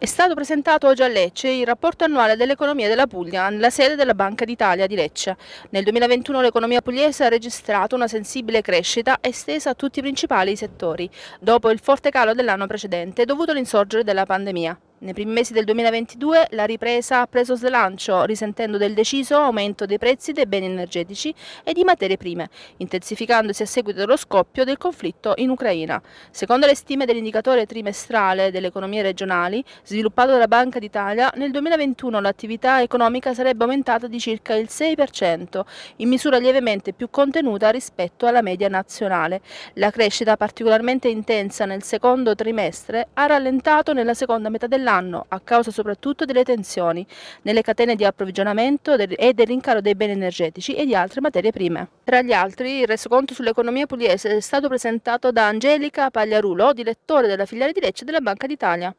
È stato presentato oggi a Lecce il rapporto annuale dell'economia della Puglia nella sede della Banca d'Italia di Lecce. Nel 2021 l'economia pugliese ha registrato una sensibile crescita estesa a tutti i principali settori, dopo il forte calo dell'anno precedente dovuto all'insorgere della pandemia. Nei primi mesi del 2022 la ripresa ha preso slancio, risentendo del deciso aumento dei prezzi dei beni energetici e di materie prime, intensificandosi a seguito dello scoppio del conflitto in Ucraina. Secondo le stime dell'indicatore trimestrale delle economie regionali, sviluppato dalla Banca d'Italia, nel 2021 l'attività economica sarebbe aumentata di circa il 6%, in misura lievemente più contenuta rispetto alla media nazionale. La crescita particolarmente intensa nel secondo trimestre ha rallentato nella seconda metà dell'anno dell'anno, a causa soprattutto delle tensioni nelle catene di approvvigionamento e del rincaro dei beni energetici e di altre materie prime. Tra gli altri, il resoconto sull'economia pugliese è stato presentato da Angelica Pagliarulo, direttore della filiale di Lecce della Banca d'Italia.